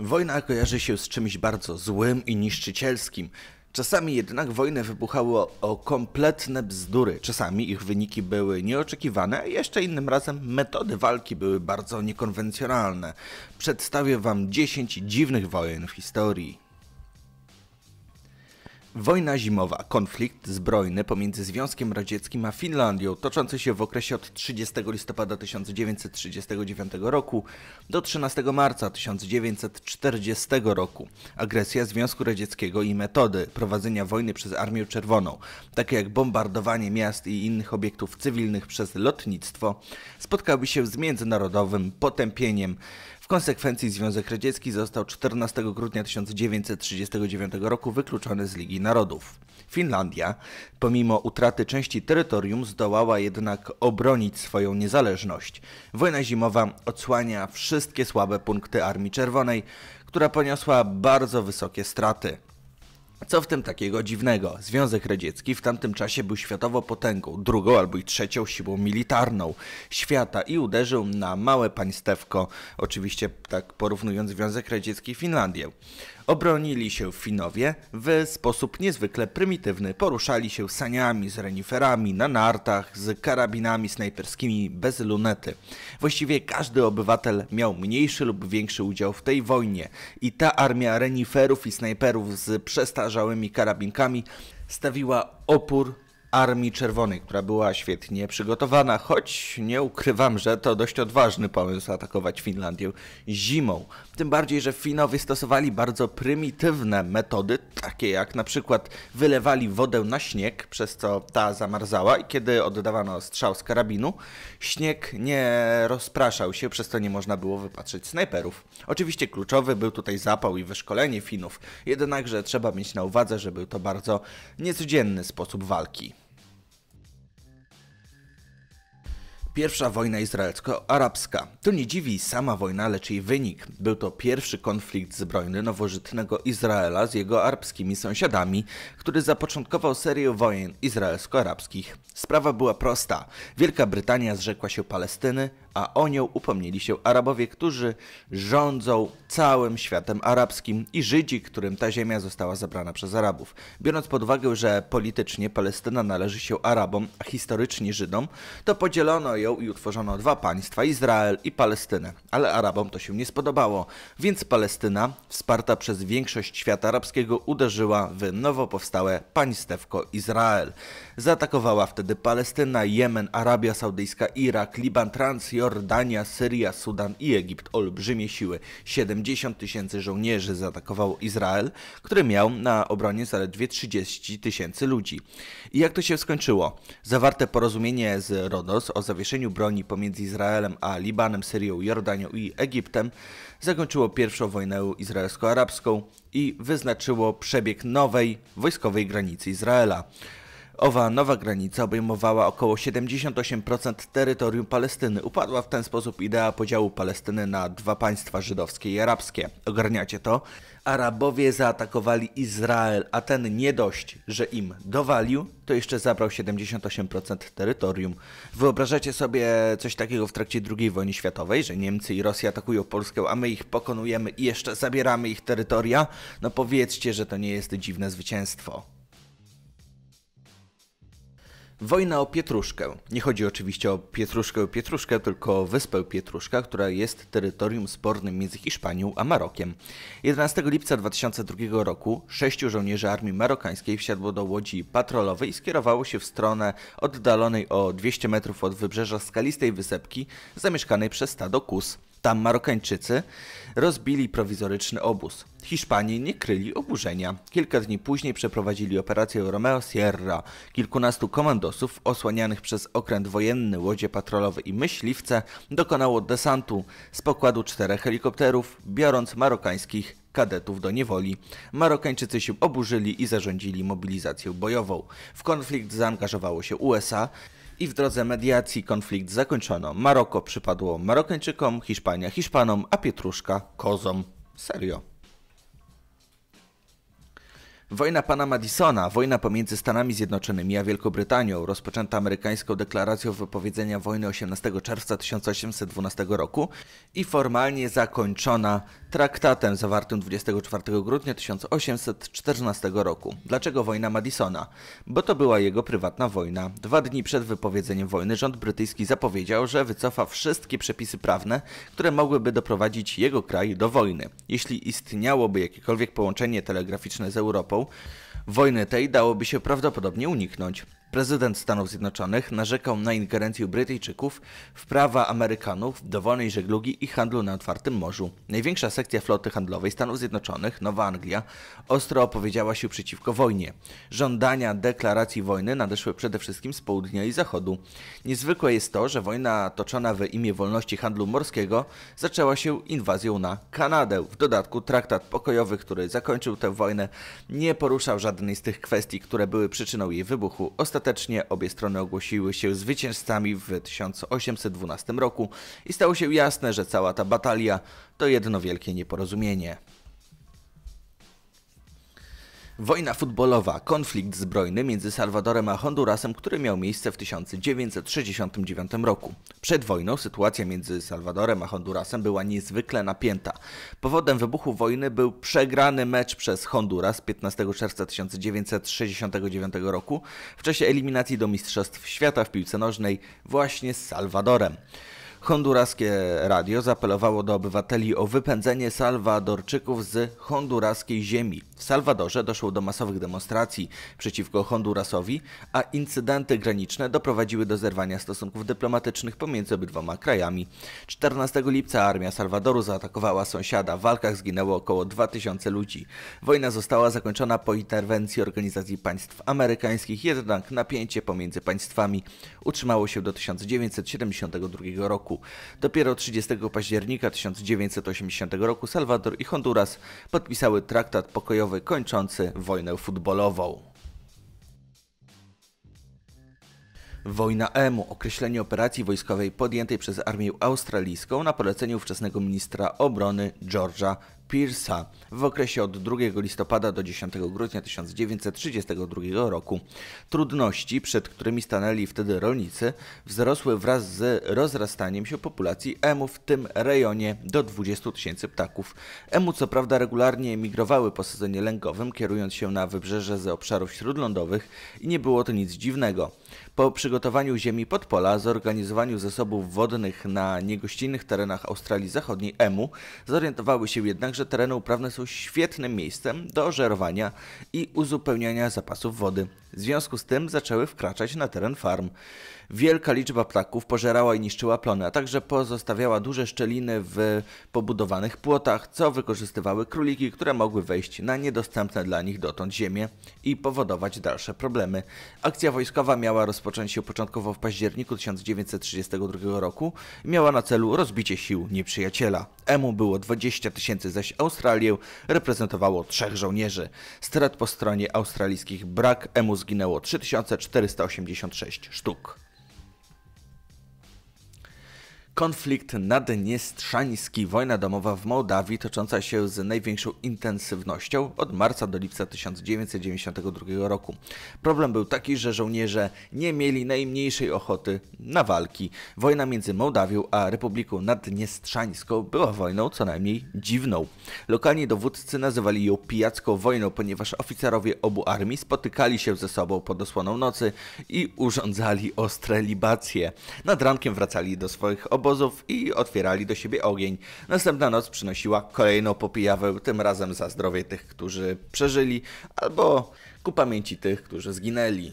Wojna kojarzy się z czymś bardzo złym i niszczycielskim. Czasami jednak wojny wybuchały o, o kompletne bzdury. Czasami ich wyniki były nieoczekiwane, a jeszcze innym razem metody walki były bardzo niekonwencjonalne. Przedstawię Wam 10 dziwnych wojen w historii. Wojna zimowa, konflikt zbrojny pomiędzy Związkiem Radzieckim a Finlandią, toczący się w okresie od 30 listopada 1939 roku do 13 marca 1940 roku. Agresja Związku Radzieckiego i metody prowadzenia wojny przez Armię Czerwoną, takie jak bombardowanie miast i innych obiektów cywilnych przez lotnictwo, spotkały się z międzynarodowym potępieniem konsekwencji Związek Radziecki został 14 grudnia 1939 roku wykluczony z Ligi Narodów. Finlandia, pomimo utraty części terytorium, zdołała jednak obronić swoją niezależność. Wojna zimowa odsłania wszystkie słabe punkty Armii Czerwonej, która poniosła bardzo wysokie straty. Co w tym takiego dziwnego? Związek Radziecki w tamtym czasie był światowo potęgą, drugą albo i trzecią siłą militarną świata i uderzył na małe państewko, oczywiście tak porównując Związek Radziecki i Finlandię. Obronili się Finowie, w sposób niezwykle prymitywny poruszali się saniami z reniferami, na nartach, z karabinami snajperskimi bez lunety. Właściwie każdy obywatel miał mniejszy lub większy udział w tej wojnie i ta armia reniferów i snajperów z przestarzałymi karabinkami stawiła opór Armii Czerwonej, która była świetnie przygotowana, choć nie ukrywam, że to dość odważny pomysł atakować Finlandię zimą. Tym bardziej, że Finowie stosowali bardzo prymitywne metody, takie jak na przykład wylewali wodę na śnieg, przez co ta zamarzała i kiedy oddawano strzał z karabinu, śnieg nie rozpraszał się, przez co nie można było wypatrzeć snajperów. Oczywiście kluczowy był tutaj zapał i wyszkolenie Finów, jednakże trzeba mieć na uwadze, że był to bardzo niecodzienny sposób walki. Pierwsza wojna izraelsko-arabska. To nie dziwi sama wojna, lecz jej wynik. Był to pierwszy konflikt zbrojny nowożytnego Izraela z jego arabskimi sąsiadami, który zapoczątkował serię wojen izraelsko-arabskich. Sprawa była prosta. Wielka Brytania zrzekła się Palestyny, a o nią upomnieli się Arabowie, którzy rządzą całym światem arabskim i Żydzi, którym ta ziemia została zabrana przez Arabów. Biorąc pod uwagę, że politycznie Palestyna należy się Arabom, a historycznie Żydom, to podzielono ją i utworzono dwa państwa, Izrael i Palestynę. Ale Arabom to się nie spodobało, więc Palestyna, wsparta przez większość świata arabskiego, uderzyła w nowo powstałe państewko Izrael. Zaatakowała wtedy Palestyna, Jemen, Arabia Saudyjska, Irak, Liban, Transjordan, Jordania, Syria, Sudan i Egipt olbrzymie siły. 70 tysięcy żołnierzy zaatakowało Izrael, który miał na obronie zaledwie 30 tysięcy ludzi. I jak to się skończyło? Zawarte porozumienie z Rodos o zawieszeniu broni pomiędzy Izraelem a Libanem, Syrią, Jordanią i Egiptem zakończyło pierwszą wojnę izraelsko-arabską i wyznaczyło przebieg nowej wojskowej granicy Izraela. Owa nowa granica obejmowała około 78% terytorium Palestyny. Upadła w ten sposób idea podziału Palestyny na dwa państwa żydowskie i arabskie. Ogarniacie to? Arabowie zaatakowali Izrael, a ten nie dość, że im dowalił, to jeszcze zabrał 78% terytorium. Wyobrażacie sobie coś takiego w trakcie II wojny światowej, że Niemcy i Rosja atakują Polskę, a my ich pokonujemy i jeszcze zabieramy ich terytoria? No powiedzcie, że to nie jest dziwne zwycięstwo. Wojna o Pietruszkę. Nie chodzi oczywiście o Pietruszkę Pietruszkę, tylko o wyspę Pietruszka, która jest terytorium spornym między Hiszpanią a Marokiem. 11 lipca 2002 roku sześciu żołnierzy armii marokańskiej wsiadło do łodzi patrolowej i skierowało się w stronę oddalonej o 200 metrów od wybrzeża skalistej wysepki zamieszkanej przez stado kus tam Marokańczycy rozbili prowizoryczny obóz. Hiszpanie nie kryli oburzenia. Kilka dni później przeprowadzili operację Romeo Sierra. Kilkunastu komandosów osłanianych przez okręt wojenny, łodzie patrolowe i myśliwce dokonało desantu z pokładu czterech helikopterów, biorąc marokańskich kadetów do niewoli. Marokańczycy się oburzyli i zarządzili mobilizacją bojową. W konflikt zaangażowało się USA i w drodze mediacji konflikt zakończono. Maroko przypadło Marokańczykom, Hiszpania Hiszpanom, a Pietruszka kozom. Serio. Wojna pana Madisona, wojna pomiędzy Stanami Zjednoczonymi a Wielką Brytanią, rozpoczęta amerykańską deklaracją wypowiedzenia wojny 18 czerwca 1812 roku i formalnie zakończona traktatem zawartym 24 grudnia 1814 roku. Dlaczego wojna Madisona? Bo to była jego prywatna wojna. Dwa dni przed wypowiedzeniem wojny rząd brytyjski zapowiedział, że wycofa wszystkie przepisy prawne, które mogłyby doprowadzić jego kraj do wojny. Jeśli istniałoby jakiekolwiek połączenie telegraficzne z Europą, wojny tej dałoby się prawdopodobnie uniknąć. Prezydent Stanów Zjednoczonych narzekał na ingerencję Brytyjczyków w prawa Amerykanów w dowolnej żeglugi i handlu na otwartym morzu. Największa sekcja floty handlowej Stanów Zjednoczonych, Nowa Anglia, ostro opowiedziała się przeciwko wojnie. Żądania deklaracji wojny nadeszły przede wszystkim z południa i zachodu. Niezwykłe jest to, że wojna toczona w imię wolności handlu morskiego zaczęła się inwazją na Kanadę. W dodatku traktat pokojowy, który zakończył tę wojnę, nie poruszał żadnej z tych kwestii, które były przyczyną jej wybuchu. Ostatnio Ostatecznie obie strony ogłosiły się zwycięzcami w 1812 roku i stało się jasne, że cała ta batalia to jedno wielkie nieporozumienie. Wojna futbolowa, konflikt zbrojny między Salwadorem a Hondurasem, który miał miejsce w 1969 roku. Przed wojną sytuacja między Salwadorem a Hondurasem była niezwykle napięta. Powodem wybuchu wojny był przegrany mecz przez Honduras 15 czerwca 1969 roku w czasie eliminacji do Mistrzostw Świata w piłce nożnej właśnie z Salwadorem. Honduraskie radio zaapelowało do obywateli o wypędzenie Salwadorczyków z honduraskiej ziemi. W Salwadorze doszło do masowych demonstracji przeciwko Hondurasowi, a incydenty graniczne doprowadziły do zerwania stosunków dyplomatycznych pomiędzy obydwoma krajami. 14 lipca armia Salwadoru zaatakowała sąsiada. W walkach zginęło około 2000 ludzi. Wojna została zakończona po interwencji Organizacji Państw Amerykańskich, jednak napięcie pomiędzy państwami utrzymało się do 1972 roku roku. Dopiero 30 października 1980 roku Salwador i Honduras podpisały traktat pokojowy kończący wojnę futbolową. Wojna EMU, określenie operacji wojskowej podjętej przez armię australijską na poleceniu ówczesnego ministra obrony George'a Pierce'a w okresie od 2 listopada do 10 grudnia 1932 roku. Trudności, przed którymi stanęli wtedy rolnicy, wzrosły wraz z rozrastaniem się populacji emu w tym rejonie do 20 tysięcy ptaków. Emu co prawda regularnie emigrowały po sezonie lęgowym, kierując się na wybrzeże z obszarów śródlądowych i nie było to nic dziwnego. Po przygotowaniu ziemi pod pola, zorganizowaniu zasobów wodnych na niegościnnych terenach Australii Zachodniej EMU, zorientowały się jednak, że tereny uprawne są świetnym miejscem do żerowania i uzupełniania zapasów wody. W związku z tym zaczęły wkraczać na teren farm. Wielka liczba ptaków pożerała i niszczyła plony, a także pozostawiała duże szczeliny w pobudowanych płotach, co wykorzystywały króliki, które mogły wejść na niedostępne dla nich dotąd ziemię i powodować dalsze problemy. Akcja wojskowa miała rozpocząć się początkowo w październiku 1932 roku i miała na celu rozbicie sił nieprzyjaciela. Emu było 20 tysięcy, zaś Australię reprezentowało trzech żołnierzy. Strat po stronie australijskich brak, Emu zginęło 3486 sztuk. Konflikt naddniestrzański, wojna domowa w Mołdawii tocząca się z największą intensywnością od marca do lipca 1992 roku. Problem był taki, że żołnierze nie mieli najmniejszej ochoty na walki. Wojna między Mołdawią a Republiką Naddniestrzańską była wojną co najmniej dziwną. Lokalni dowódcy nazywali ją pijacką wojną, ponieważ oficerowie obu armii spotykali się ze sobą pod osłoną nocy i urządzali ostre libacje. Nad rankiem wracali do swoich obozów obozów i otwierali do siebie ogień. Następna noc przynosiła kolejną popijawę, tym razem za zdrowie tych, którzy przeżyli, albo ku pamięci tych, którzy zginęli.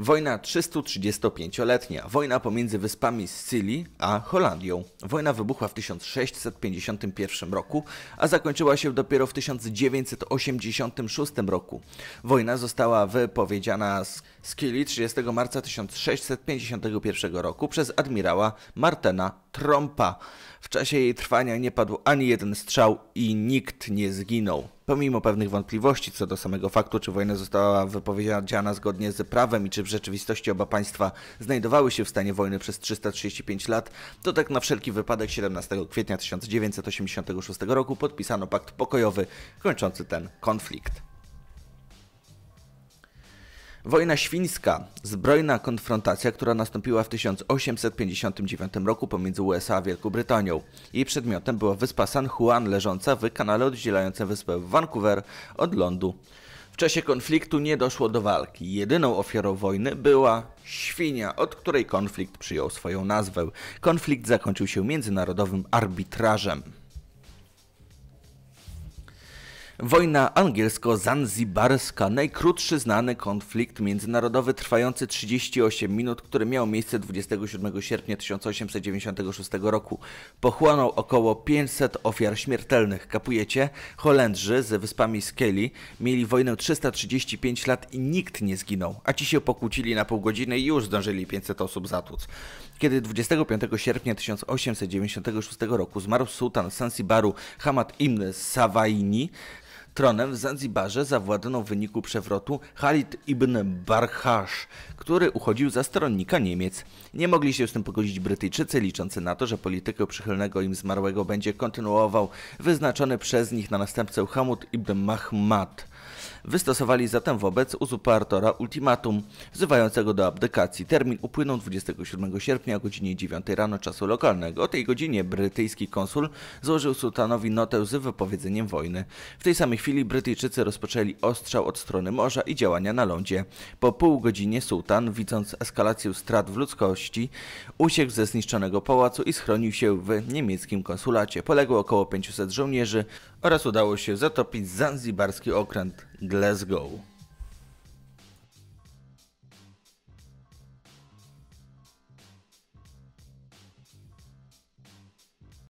Wojna 335-letnia, wojna pomiędzy wyspami Scylii a Holandią. Wojna wybuchła w 1651 roku, a zakończyła się dopiero w 1986 roku. Wojna została wypowiedziana z Scylii 30 marca 1651 roku przez admirała Martena Trompa. W czasie jej trwania nie padł ani jeden strzał i nikt nie zginął pomimo pewnych wątpliwości co do samego faktu, czy wojna została wypowiedziana zgodnie z prawem i czy w rzeczywistości oba państwa znajdowały się w stanie wojny przez 335 lat, to tak na wszelki wypadek 17 kwietnia 1986 roku podpisano pakt pokojowy kończący ten konflikt. Wojna świńska, zbrojna konfrontacja, która nastąpiła w 1859 roku pomiędzy USA a Wielką Brytanią. Jej przedmiotem była wyspa San Juan leżąca w kanale oddzielającym wyspę Vancouver od lądu. W czasie konfliktu nie doszło do walki. Jedyną ofiarą wojny była świnia, od której konflikt przyjął swoją nazwę. Konflikt zakończył się międzynarodowym arbitrażem. Wojna angielsko-zanzibarska, najkrótszy znany konflikt międzynarodowy trwający 38 minut, który miał miejsce 27 sierpnia 1896 roku. Pochłonął około 500 ofiar śmiertelnych. Kapujecie? Holendrzy z wyspami Skelly mieli wojnę 335 lat i nikt nie zginął, a ci się pokłócili na pół godziny i już zdążyli 500 osób zatłuc. Kiedy 25 sierpnia 1896 roku zmarł sułtan Sansibaru Hamad Ibn Sawaini, Tronem w Zanzibarze zawładnął w wyniku przewrotu Khalid ibn Barhasz, który uchodził za stronnika Niemiec. Nie mogli się z tym pogodzić Brytyjczycy, liczący na to, że politykę przychylnego im zmarłego będzie kontynuował wyznaczony przez nich na następcę Hamud ibn Mahmad. Wystosowali zatem wobec uzupartora ultimatum wzywającego do abdykacji. Termin upłynął 27 sierpnia o godzinie 9 rano czasu lokalnego. O tej godzinie brytyjski konsul złożył sułtanowi notę z wypowiedzeniem wojny. W tej samej chwili Brytyjczycy rozpoczęli ostrzał od strony morza i działania na lądzie. Po pół godzinie sułtan, widząc eskalację strat w ludzkości, uciekł ze zniszczonego pałacu i schronił się w niemieckim konsulacie. Poległo około 500 żołnierzy, oraz udało się zatopić zanzibarski okręt Glasgow.